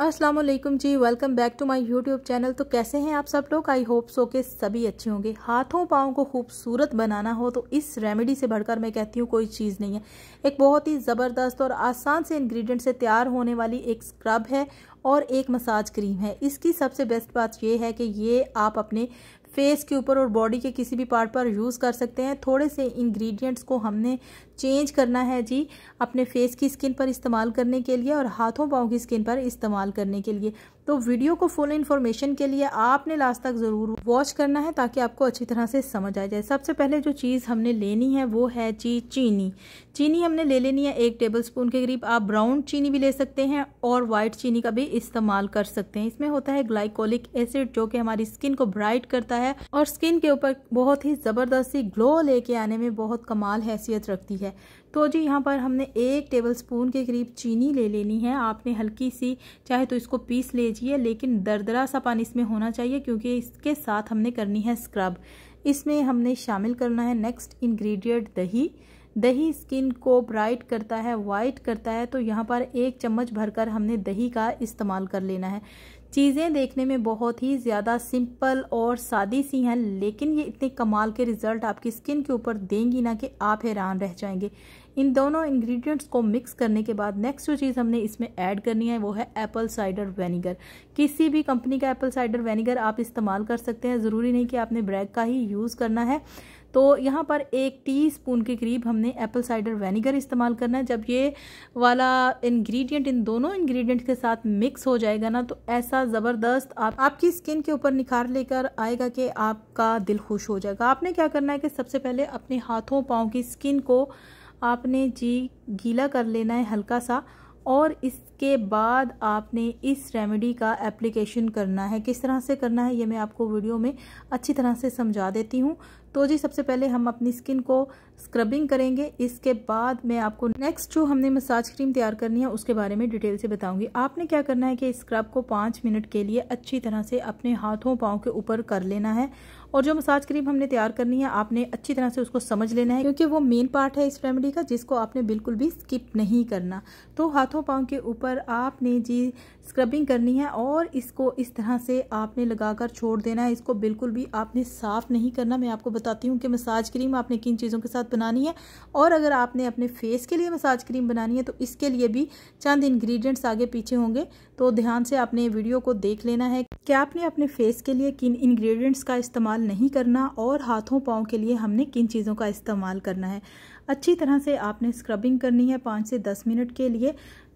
अस्सलाम वालेकुम जी welcome back to my YouTube channel तो कैसे हैं आप सब लोग आई होप सो के सभी अच्छे होंगे हाथों पाँव को खूबसूरत बनाना हो तो इस रेमेडी से बढ़कर मैं कहती हूँ कोई चीज़ नहीं है एक बहुत ही ज़बरदस्त और आसान से इंग्रेडिएंट से तैयार होने वाली एक स्क्रब है और एक मसाज क्रीम है इसकी सबसे बेस्ट बात यह है कि ये आप अपने फेस के ऊपर और बॉडी के किसी भी पार्ट पर यूज़ कर सकते हैं थोड़े से इंग्रेडिएंट्स को हमने चेंज करना है जी अपने फेस की स्किन पर इस्तेमाल करने के लिए और हाथों पाँव की स्किन पर इस्तेमाल करने के लिए तो वीडियो को फुल इन्फॉर्मेशन के लिए आपने लास्ट तक ज़रूर वॉच करना है ताकि आपको अच्छी तरह से समझ आ जाए सबसे पहले जो चीज़ हमने लेनी है वो है जी चीनी चीनी हमने ले लेनी है एक टेबल स्पून के करीब आप ब्राउन चीनी भी ले सकते हैं और वाइट चीनी का भी इस्तेमाल कर सकते हैं इसमें होता है ग्लाइकोलिक एसिड जो कि हमारी स्किन को ब्राइट करता है और स्किन के ऊपर बहुत ही ज़बरदस्ती ग्लो लेके आने में बहुत कमाल हैसियत रखती है है तो जी यहाँ पर हमने एक टेबल स्पून के करीब चीनी ले लेनी है आपने हल्की सी चाहे तो इसको पीस लीजिए लेकिन दरदरा सा पानी इसमें होना चाहिए क्योंकि इसके साथ हमने करनी है स्क्रब इसमें हमने शामिल करना है नेक्स्ट इन्ग्रीडियंट दही दही स्किन को ब्राइट करता है वाइट करता है तो यहाँ पर एक चम्मच भरकर हमने दही का इस्तेमाल कर लेना है चीज़ें देखने में बहुत ही ज़्यादा सिंपल और सादी सी हैं लेकिन ये इतने कमाल के रिज़ल्ट आपकी स्किन के ऊपर देंगी ना कि आप हैरान रह जाएंगे इन दोनों इंग्रेडिएंट्स को मिक्स करने के बाद नेक्स्ट जो चीज़ हमने इसमें ऐड करनी है वो है एप्पल साइडर वेनेगर किसी भी कंपनी का एप्पल साइडर वेनेगर आप इस्तेमाल कर सकते हैं ज़रूरी नहीं कि आपने ब्रैक का ही यूज़ करना है तो यहाँ पर एक टीस्पून के करीब हमने एप्पल साइडर वेनीगर इस्तेमाल करना है जब ये वाला इंग्रेडिएंट इन दोनों इंग्रेडिएंट के साथ मिक्स हो जाएगा ना तो ऐसा ज़बरदस्त आप, आपकी स्किन के ऊपर निखार लेकर आएगा कि आपका दिल खुश हो जाएगा आपने क्या करना है कि सबसे पहले अपने हाथों पाँव की स्किन को आपने जी गीला कर लेना है हल्का सा और इसके बाद आपने इस रेमेडी का एप्लीकेशन करना है किस तरह से करना है ये मैं आपको वीडियो में अच्छी तरह से समझा देती हूँ तो जी सबसे पहले हम अपनी स्किन को स्क्रबिंग करेंगे इसके बाद मैं आपको नेक्स्ट जो हमने मसाज क्रीम तैयार करनी है उसके बारे में डिटेल से बताऊंगी आपने क्या करना है कि इस स्क्रब को पाँच मिनट के लिए अच्छी तरह से अपने हाथों पाँव के ऊपर कर लेना है और जो मसाज क्रीम हमने तैयार करनी है आपने अच्छी तरह से उसको समझ लेना है क्योंकि वो मेन पार्ट है इस रेमेडी का जिसको आपने बिल्कुल भी स्किप नहीं करना तो हाथों पाँव के ऊपर आपने जी स्क्रबिंग करनी है और इसको इस तरह से आपने लगाकर छोड़ देना है इसको बिल्कुल भी आपने साफ़ नहीं करना मैं आपको बताती हूँ कि मसाज क्रीम आपने किन चीज़ों के साथ बनानी है और अगर आपने अपने फेस के लिए मसाज क्रीम बनानी है तो इसके लिए भी चंद इंग्रेडिएंट्स आगे पीछे होंगे तो ध्यान से आपने वीडियो को देख लेना है कि आपने अपने फेस के लिए किन इन्ग्रीडियंट्स का इस्तेमाल नहीं करना और हाथों पाँव के लिए हमने किन चीज़ों का इस्तेमाल करना है अच्छी तरह से आपने स्क्रबिंग करनी है पाँच से दस मिनट के लिए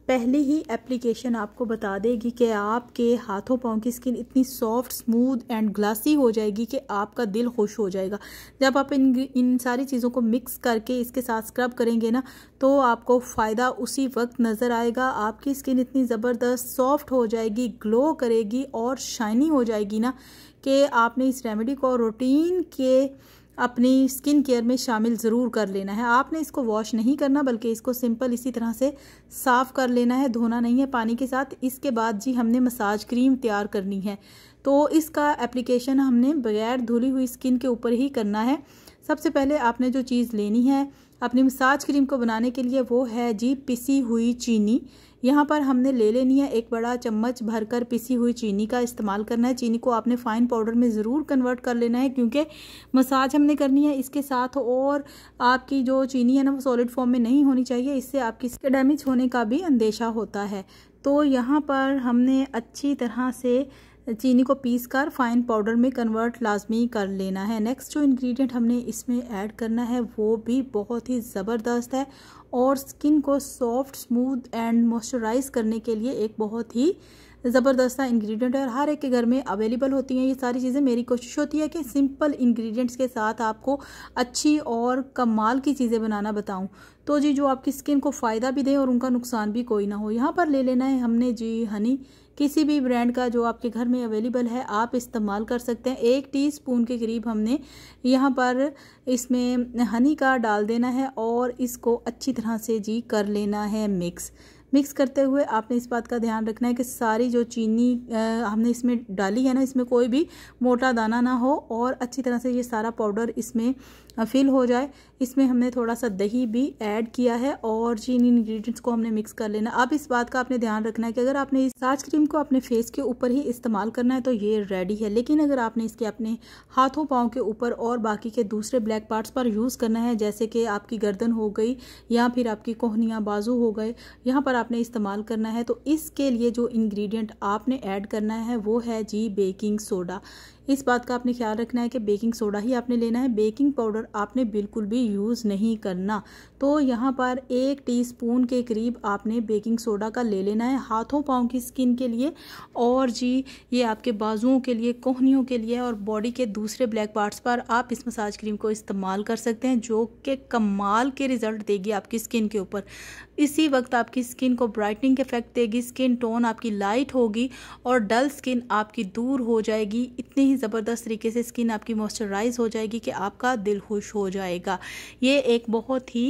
पहले ही एप्लीकेशन आपको बता देगी कि आपके हाथों पाँव की स्किन इतनी सॉफ्ट स्मूथ एंड ग्लासी हो जाएगी कि आपका दिल खुश हो जाएगा जब आप इन इन सारी चीज़ों को मिक्स करके इसके साथ स्क्रब करेंगे ना तो आपको फ़ायदा उसी वक्त नज़र आएगा आपकी स्किन इतनी ज़बरदस्त सॉफ्ट हो जाएगी ग्लो करेगी और शाइनी हो जाएगी ना कि आपने इस रेमेडी को रूटीन के अपनी स्किन केयर में शामिल ज़रूर कर लेना है आपने इसको वॉश नहीं करना बल्कि इसको सिंपल इसी तरह से साफ़ कर लेना है धोना नहीं है पानी के साथ इसके बाद जी हमने मसाज क्रीम तैयार करनी है तो इसका एप्लीकेशन हमने बगैर धुली हुई स्किन के ऊपर ही करना है सबसे पहले आपने जो चीज़ लेनी है अपनी मसाज क्रीम को बनाने के लिए वो है जी पिसी हुई चीनी यहाँ पर हमने ले लेनी है एक बड़ा चम्मच भरकर पिसी हुई चीनी का इस्तेमाल करना है चीनी को आपने फ़ाइन पाउडर में ज़रूर कन्वर्ट कर लेना है क्योंकि मसाज हमने करनी है इसके साथ और आपकी जो चीनी है ना वो सॉलिड फॉर्म में नहीं होनी चाहिए इससे आपकी डैमेज होने का भी अंदेशा होता है तो यहाँ पर हमने अच्छी तरह से चीनी को पीस कर फाइन पाउडर में कन्वर्ट लाजमी कर लेना है नेक्स्ट जो इंग्रेडिएंट हमने इसमें ऐड करना है वो भी बहुत ही ज़बरदस्त है और स्किन को सॉफ्ट स्मूथ एंड मॉइस्चराइज करने के लिए एक बहुत ही ज़बरदस्त इंग्रेडिएंट है और हर एक के घर में अवेलेबल होती हैं ये सारी चीज़ें मेरी कोशिश होती है कि सिंपल इंग्रेडिएंट्स के साथ आपको अच्छी और कमाल की चीज़ें बनाना बताऊं तो जी जो आपकी स्किन को फ़ायदा भी दें और उनका नुकसान भी कोई ना हो यहाँ पर ले लेना है हमने जी हनी किसी भी ब्रांड का जो आपके घर में अवेलेबल है आप इस्तेमाल कर सकते हैं एक टीस्पून के करीब हमने यहाँ पर इसमें हनी का डाल देना है और इसको अच्छी तरह से जी कर लेना है मिक्स मिक्स करते हुए आपने इस बात का ध्यान रखना है कि सारी जो चीनी आ, हमने इसमें डाली है ना इसमें कोई भी मोटा दाना ना हो और अच्छी तरह से ये सारा पाउडर इसमें फिल हो जाए इसमें हमने थोड़ा सा दही भी ऐड किया है और जी इन इन्ग्रीडियंट्स को हमने मिक्स कर लेना अब इस बात का आपने ध्यान रखना है कि अगर आपने इस साज क्रीम को अपने फेस के ऊपर ही इस्तेमाल करना है तो ये रेडी है लेकिन अगर आपने इसके अपने हाथों पाँव के ऊपर और बाकी के दूसरे ब्लैक पार्ट्स पर यूज़ करना है जैसे कि आपकी गर्दन हो गई या फिर आपकी कोहनियाँ बाजू हो गए यहाँ पर आपने इस्तेमाल करना है तो इसके लिए जो इन्ग्रीडियंट आपने ऐड करना है वो है जी बेकिंग सोडा इस बात का आपने ख्याल रखना है कि बेकिंग सोडा ही आपने लेना है बेकिंग पाउडर आपने बिल्कुल भी यूज़ नहीं करना तो यहाँ पर एक टीस्पून के करीब आपने बेकिंग सोडा का ले लेना है हाथों पाँव की स्किन के लिए और जी ये आपके बाजुओं के लिए कोहनियों के लिए और बॉडी के दूसरे ब्लैक पार्ट्स पर आप इस मसाज क्रीम को इस्तेमाल कर सकते हैं जो कि कमाल के रिज़ल्ट देगी आपकी स्किन के ऊपर इसी वक्त आपकी स्किन को ब्राइटनिंग इफेक्ट देगी स्किन टोन आपकी लाइट होगी और डल स्किन आपकी दूर हो जाएगी इतनी ही ज़बरदस्त तरीके से स्किन आपकी मॉइस्चराइज हो जाएगी कि आपका दिल खुश हो जाएगा ये एक बहुत ही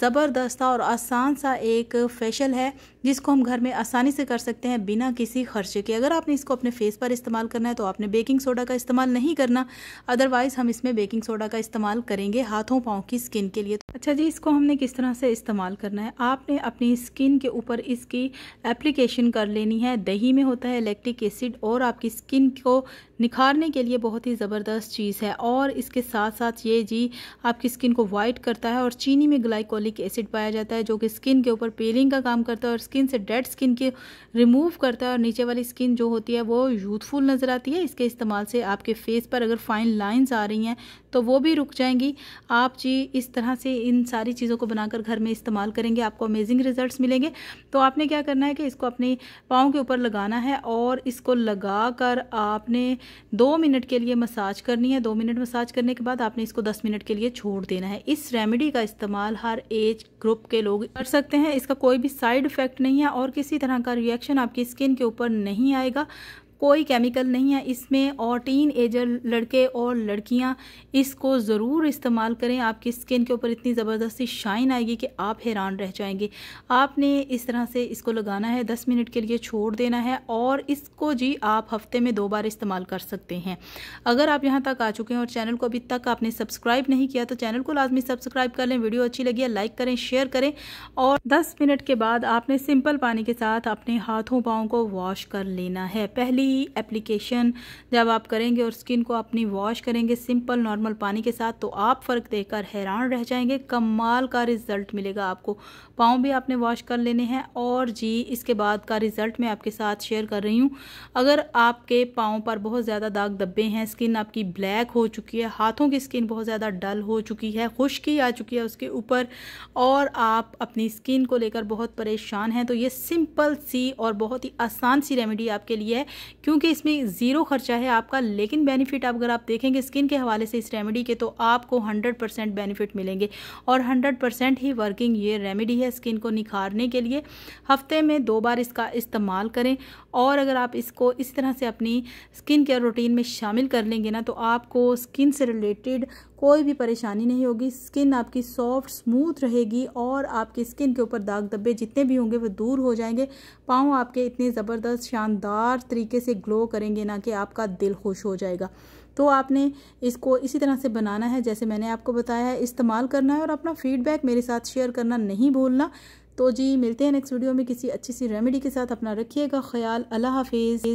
ज़बरदस्त और आसान सा एक फेशियल है जिसको हम घर में आसानी से कर सकते हैं बिना किसी खर्चे के अगर आपने इसको अपने फेस पर इस्तेमाल करना है तो आपने बेकिंग सोडा का इस्तेमाल नहीं करना अदरवाइज़ हम इसमें बेकिंग सोडा का इस्तेमाल करेंगे हाथों पाँव की स्किन के लिए अच्छा जी इसको हमने किस तरह से इस्तेमाल करना है आपने अपनी स्किन के ऊपर इसकी एप्लीकेशन कर लेनी है दही में होता है इलेक्ट्रिक एसिड और आपकी स्किन को निखारने के लिए बहुत ही ज़बरदस्त चीज़ है और इसके साथ साथ ये जी आपकी स्किन को वाइट करता है और चीनी में ग्लाइकोलिक एसिड पाया जाता है जो कि स्किन के ऊपर पेलिंग का काम करता है और स्किन स्किन से डेड स्किन की रिमूव करता है और नीचे वाली स्किन जो होती है वो यूथफुल नज़र आती है इसके इस्तेमाल से आपके फेस पर अगर फाइन लाइंस आ रही हैं तो वो भी रुक जाएंगी आप जी इस तरह से इन सारी चीज़ों को बनाकर घर में इस्तेमाल करेंगे आपको अमेजिंग रिजल्ट मिलेंगे तो आपने क्या करना है कि इसको अपने पाँव के ऊपर लगाना है और इसको लगा कर आपने दो मिनट के लिए मसाज करनी है दो मिनट मसाज करने के बाद आपने इसको दस मिनट के लिए छोड़ देना है इस रेमेडी का इस्तेमाल हर एज ग्रुप के लोग कर सकते हैं इसका कोई भी साइड इफेक्ट नहीं है और किसी तरह का रिएक्शन आपकी स्किन के ऊपर नहीं आएगा कोई केमिकल नहीं है इसमें और टीन एजर लड़के और लड़कियां इसको ज़रूर इस्तेमाल करें आपकी स्किन के ऊपर इतनी ज़बरदस्ती शाइन आएगी कि आप हैरान रह जाएंगे आपने इस तरह से इसको लगाना है दस मिनट के लिए छोड़ देना है और इसको जी आप हफ्ते में दो बार इस्तेमाल कर सकते हैं अगर आप यहाँ तक आ चुके हैं और चैनल को अभी तक आपने सब्सक्राइब नहीं किया तो चैनल को लाजमी सब्सक्राइब कर लें वीडियो अच्छी लगी है लाइक करें शेयर करें और दस मिनट के बाद आपने सिंपल पानी के साथ अपने हाथों पाँव को वॉश कर लेना है पहली ही एप्लीकेशन जब आप करेंगे और स्किन को अपनी वॉश करेंगे सिंपल नॉर्मल पानी के साथ तो आप फ़र्क देखकर हैरान रह जाएंगे कमाल का रिज़ल्ट मिलेगा आपको पाँव भी आपने वॉश कर लेने हैं और जी इसके बाद का रिज़ल्ट मैं आपके साथ शेयर कर रही हूँ अगर आपके पाँव पर बहुत ज़्यादा दाग धब्बे हैं स्किन आपकी ब्लैक हो चुकी है हाथों की स्किन बहुत ज़्यादा डल हो चुकी है खुश्की आ चुकी है उसके ऊपर और आप अपनी स्किन को लेकर बहुत परेशान हैं तो ये सिंपल सी और बहुत ही आसान सी रेमेडी आपके लिए है क्योंकि इसमें ज़ीरो खर्चा है आपका लेकिन बेनिफिट अगर आप देखेंगे स्किन के हवाले से इस रेमेडी के तो आपको हंड्रेड परसेंट बेनिफिट मिलेंगे और हंड्रेड परसेंट ही वर्किंग ये रेमेडी है स्किन को निखारने के लिए हफ्ते में दो बार इसका इस्तेमाल करें और अगर आप इसको इस तरह से अपनी स्किन केयर रूटीन में शामिल कर लेंगे ना तो आपको स्किन से रिलेटेड कोई भी परेशानी नहीं होगी स्किन आपकी सॉफ्ट स्मूथ रहेगी और आपकी स्किन के ऊपर दाग धब्बे जितने भी होंगे वो दूर हो जाएंगे पाँव आपके इतने ज़बरदस्त शानदार तरीके से ग्लो करेंगे ना कि आपका दिल खुश हो जाएगा तो आपने इसको इसी तरह से बनाना है जैसे मैंने आपको बताया है इस्तेमाल करना है और अपना फीडबैक मेरे साथ शेयर करना नहीं भूलना तो जी मिलते हैं नेक्स्ट वीडियो में किसी अच्छी सी रेमेडी के साथ अपना रखिएगा ख्याल अल्लाह हाफिज़